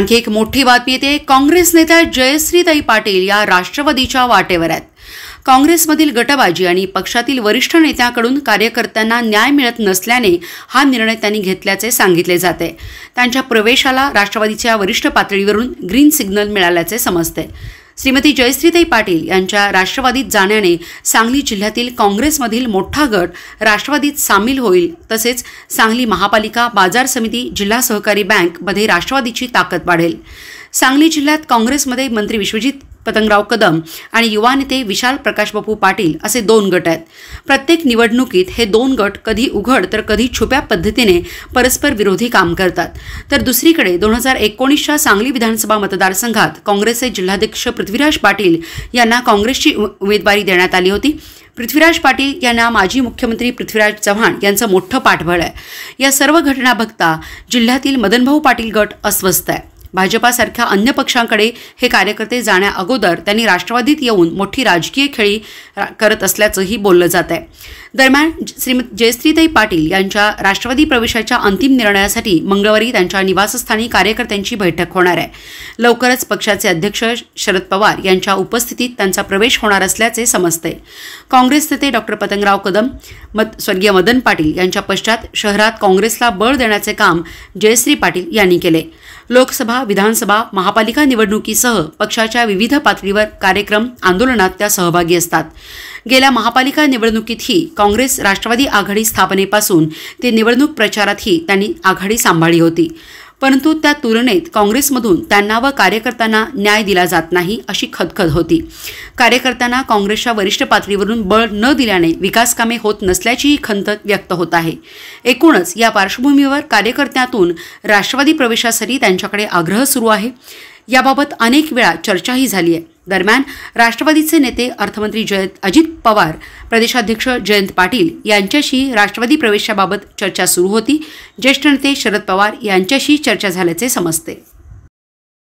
आणखी एक मोठी बातमी येते काँग्रेस नेत्या जयश्रीताई पाटील या राष्ट्रवादीच्या वाटेवर आहेत काँग्रेसमधील गटबाजी आणि पक्षातील वरिष्ठ नेत्यांकडून कार्यकर्त्यांना न्याय मिळत नसल्याने हा निर्णय त्यांनी घेतल्याचे सांगितले जाते त्यांच्या प्रवेशाला राष्ट्रवादीच्या वरिष्ठ पातळीवरून ग्रीन सिग्नल मिळाल्याचे समजते श्रीमती जयश्रीताई पाटील यांच्या राष्ट्रवादीत जाण्याने सांगली जिल्ह्यातील काँग्रेसमधील मोठा गट राष्ट्रवादीत सामील होईल तसेच सांगली महापालिका बाजार समिती जिल्हा सहकारी बँकमध्ये राष्ट्रवादीची ताकद वाढेल सांगली जिल्ह्यात काँग्रेसमध्ये मंत्री विश्वजित पतंगराव कदम आणि युवा नेते विशाल प्रकाशबापू पाटील असे दोन गट आहेत प्रत्येक निवडणुकीत हे दोन गट कधी उघड तर कधी छुप्या पद्धतीने परस्पर विरोधी काम करतात तर दुसरीकडे दोन हजार एकोणीसच्या सांगली विधानसभा मतदारसंघात काँग्रेसचे जिल्हाध्यक्ष पृथ्वीराज पाटील यांना काँग्रेसची उमेदवारी देण्यात आली होती पृथ्वीराज पाटील यांना माजी मुख्यमंत्री पृथ्वीराज चव्हाण यांचं मोठं पाठबळ आहे या सर्व घटना बघता जिल्ह्यातील मदनभाऊ पाटील गट अस्वस्थ आहे भाजपासारख्या अन्य पक्षांकडे हे कार्यकर्ते जाण्याअगोदर त्यांनी राष्ट्रवादीत येऊन मोठी राजकीय खेळी करत असल्याचंही बोललं जात आहे दरम्यान श्रीमती जयश्रीताई पाटील यांच्या राष्ट्रवादी प्रवेशाच्या अंतिम निर्णयासाठी मंगळवारी त्यांच्या निवासस्थानी कार्यकर्त्यांची बैठक होणार आहे लवकरच पक्षाचे अध्यक्ष शरद पवार यांच्या उपस्थितीत त्यांचा प्रवेश होणार असल्याचे समजते काँग्रेस नेते डॉक्टर पतंगराव कदम मत स्वर्गीय मदन पाटील यांच्या पश्चात शहरात काँग्रेसला बळ देण्याचे काम जयश्री पाटील यांनी केले लोकसभा लोकसभा विधानसभा महापालिका निवडणुकीसह पक्षाच्या विविध पातळीवर कार्यक्रम आंदोलनात त्या सहभागी असतात गेल्या महापालिका निवडणुकीतही काँग्रेस राष्ट्रवादी आघाडी स्थापनेपासून ते निवडणूक प्रचारातही त्यांनी आघाडी सांभाळली होती परंतु त्या तुलनेत काँग्रेसमधून त्यांना व कार्यकर्त्यांना न्याय दिला जात नाही अशी खदखद होती कार्यकर्त्यांना काँग्रेसच्या वरिष्ठ पातळीवरून बळ न दिल्याने विकासकामे होत नसल्याचीही खंत व्यक्त होत आहे एकूणच या पार्श्वभूमीवर कार्यकर्त्यातून राष्ट्रवादी प्रवेशासाठी त्यांच्याकडे आग्रह सुरू आहे याबाबत अनेक वेळा चर्चाही झाली आहे दरम्यान राष्ट्रवादीचे नेते अर्थमंत्री जयंत अजित पवार प्रदेशाध्यक्ष जयंत पाटील यांच्याशी राष्ट्रवादी प्रवेशाबाबत चर्चा सुरू होती ज्येष्ठ नेते शरद पवार यांच्याशी चर्चा झाल्याचे समजते